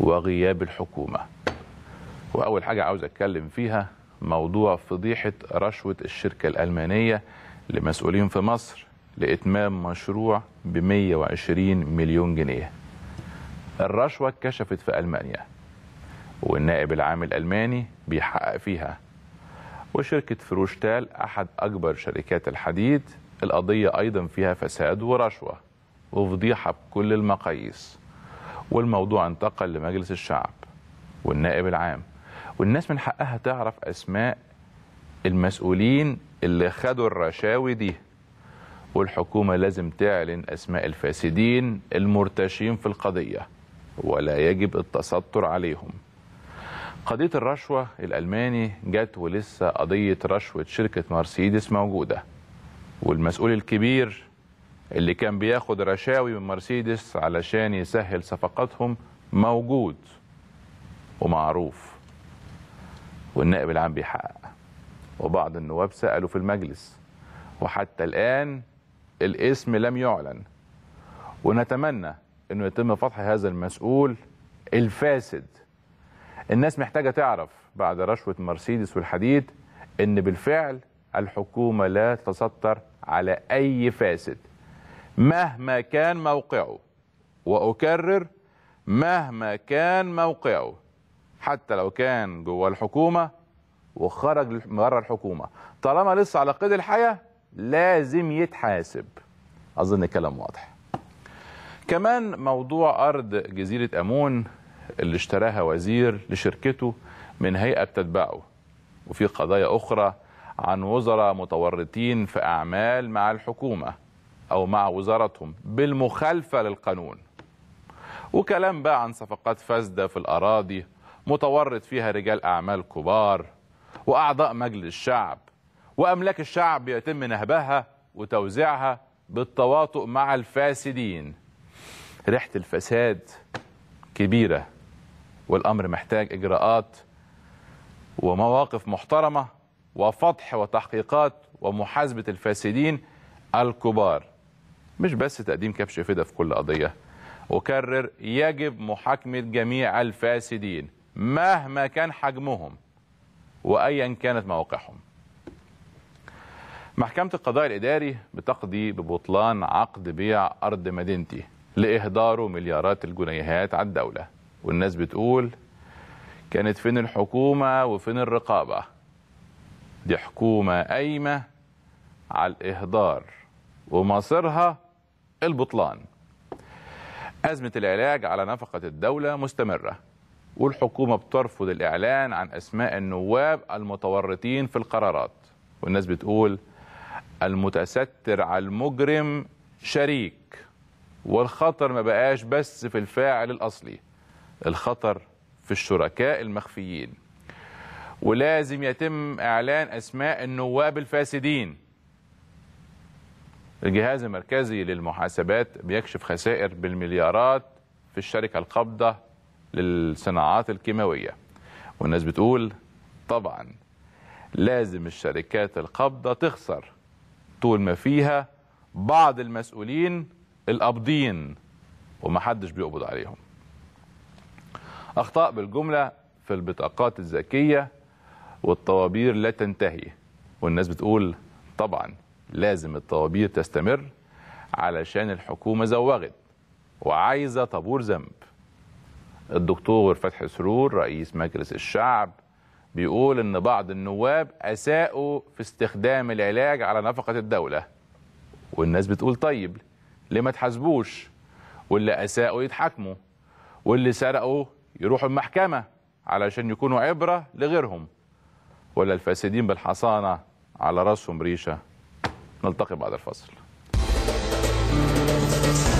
وغياب الحكومة وأول حاجة عاوز أتكلم فيها موضوع فضيحة رشوة الشركة الألمانية لمسؤولين في مصر لإتمام مشروع ب 120 مليون جنيه الرشوة اتكشفت في ألمانيا والنائب العام الألماني بيحقق فيها وشركة فروشتال أحد أكبر شركات الحديد القضية أيضا فيها فساد ورشوة وفضيحة بكل المقاييس والموضوع انتقل لمجلس الشعب والنائب العام والناس من حقها تعرف اسماء المسؤولين اللي خدوا الرشاوي دي والحكومه لازم تعلن اسماء الفاسدين المرتشين في القضيه ولا يجب التستر عليهم قضيه الرشوه الالماني جت ولسه قضيه رشوه شركه مرسيدس موجوده والمسؤول الكبير اللي كان بياخد رشاوي من مرسيدس علشان يسهل صفقاتهم موجود ومعروف والنائب العام بيحقق وبعض النواب سألوا في المجلس وحتى الآن الاسم لم يعلن ونتمنى أنه يتم فضح هذا المسؤول الفاسد الناس محتاجة تعرف بعد رشوة مرسيدس والحديد أن بالفعل الحكومة لا تتستر على أي فاسد مهما كان موقعه واكرر مهما كان موقعه حتى لو كان جوه الحكومه وخرج بره الحكومه طالما لسه على قيد الحياه لازم يتحاسب اظن الكلام واضح كمان موضوع ارض جزيره امون اللي اشتراها وزير لشركته من هيئه بتتبعه وفي قضايا اخرى عن وزراء متورطين في اعمال مع الحكومه أو مع وزارتهم بالمخالفة للقانون وكلام بقى عن صفقات فاسدة في الأراضي متورط فيها رجال أعمال كبار وأعضاء مجلس الشعب وأملاك الشعب يتم نهبها وتوزيعها بالتواطؤ مع الفاسدين ريحة الفساد كبيرة والأمر محتاج إجراءات ومواقف محترمة وفتح وتحقيقات ومحاسبة الفاسدين الكبار مش بس تقديم كبش فدا في كل قضية أكرر يجب محاكمة جميع الفاسدين مهما كان حجمهم وأيا كانت مواقعهم محكمة القضاء الإداري بتقضي ببطلان عقد بيع أرض مدينتي لإهداره مليارات الجنيهات على الدولة والناس بتقول كانت فين الحكومة وفين الرقابة دي حكومة قايمة على الإهدار ومصيرها البطلان أزمة العلاج على نفقة الدولة مستمرة والحكومة بترفض الإعلان عن أسماء النواب المتورطين في القرارات والناس بتقول المتستر على المجرم شريك والخطر ما بقاش بس في الفاعل الأصلي الخطر في الشركاء المخفيين ولازم يتم إعلان أسماء النواب الفاسدين الجهاز المركزي للمحاسبات بيكشف خسائر بالمليارات في الشركة القابضة للصناعات الكيماوية والناس بتقول طبعا لازم الشركات القابضة تخسر طول ما فيها بعض المسؤولين القابضين ومحدش بيقبض عليهم أخطاء بالجملة في البطاقات الذكية والطوابير لا تنتهي والناس بتقول طبعا لازم الطوابير تستمر علشان الحكومة زوغت وعايزة طابور ذنب الدكتور فتحي سرور رئيس مجلس الشعب بيقول ان بعض النواب اساءوا في استخدام العلاج على نفقه الدوله والناس بتقول طيب ليه ما تحاسبوش واللي اساءوا يتحاكموا واللي سرقوا يروحوا المحكمه علشان يكونوا عبره لغيرهم ولا الفاسدين بالحصانه على راسهم ريشه نلتقي بعد الفاصل